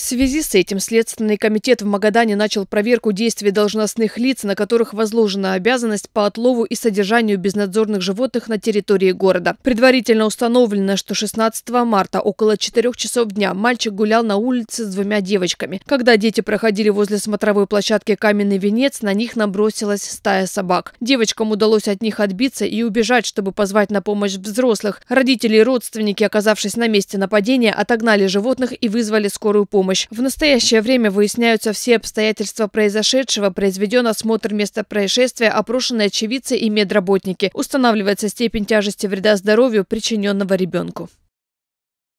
В связи с этим Следственный комитет в Магадане начал проверку действий должностных лиц, на которых возложена обязанность по отлову и содержанию безнадзорных животных на территории города. Предварительно установлено, что 16 марта около 4 часов дня мальчик гулял на улице с двумя девочками. Когда дети проходили возле смотровой площадки «Каменный венец», на них набросилась стая собак. Девочкам удалось от них отбиться и убежать, чтобы позвать на помощь взрослых. Родители и родственники, оказавшись на месте нападения, отогнали животных и вызвали скорую помощь помощь. В настоящее время выясняются все обстоятельства произошедшего, произведен осмотр места происшествия, опрошены очевидцы и медработники. Устанавливается степень тяжести вреда здоровью, причиненного ребенку.